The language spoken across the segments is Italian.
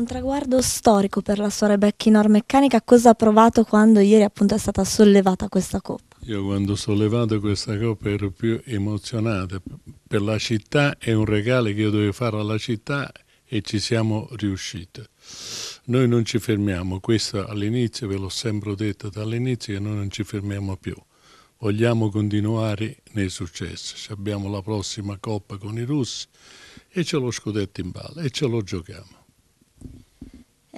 Un traguardo storico per la sua Rebecca in meccanica. cosa ha provato quando ieri appunto è stata sollevata questa coppa? Io quando ho sollevato questa coppa ero più emozionata per la città, è un regalo che io dovevo fare alla città e ci siamo riusciti. Noi non ci fermiamo, questo all'inizio ve l'ho sempre detto dall'inizio che noi non ci fermiamo più. Vogliamo continuare nei successi. Abbiamo la prossima coppa con i russi e c'è lo scudetto in palla e ce lo giochiamo.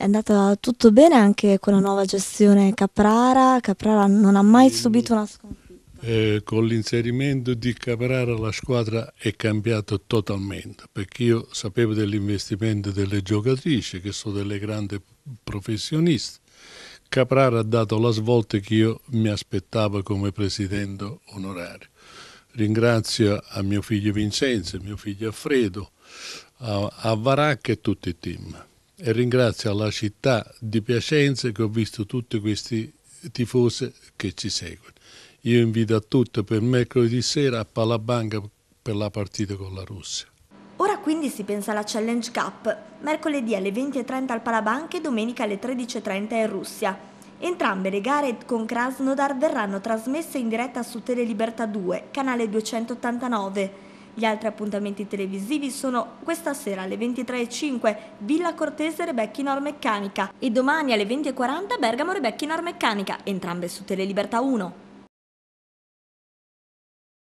È andata tutto bene anche con la nuova gestione Caprara, Caprara non ha mai mm. subito una sconfitta. Eh, con l'inserimento di Caprara la squadra è cambiata totalmente, perché io sapevo dell'investimento delle giocatrici, che sono delle grandi professioniste. Caprara ha dato la svolta che io mi aspettavo come presidente onorario. Ringrazio a mio figlio Vincenzo, mio figlio Alfredo, a, a Varacca e tutti i team e ringrazio la città di Piacenza che ho visto tutti questi tifosi che ci seguono. Io invito a tutti per mercoledì sera a Palabanca per la partita con la Russia. Ora quindi si pensa alla Challenge Cup, mercoledì alle 20.30 al Palabanca e domenica alle 13.30 in Russia. Entrambe le gare con Krasnodar verranno trasmesse in diretta su Telelibertà 2, canale 289. Gli altri appuntamenti televisivi sono questa sera alle 23.05 Villa Cortese Rebecchi Nor Meccanica e domani alle 20.40 Bergamo Rebecchi Nor Meccanica, entrambe su Telelibertà 1.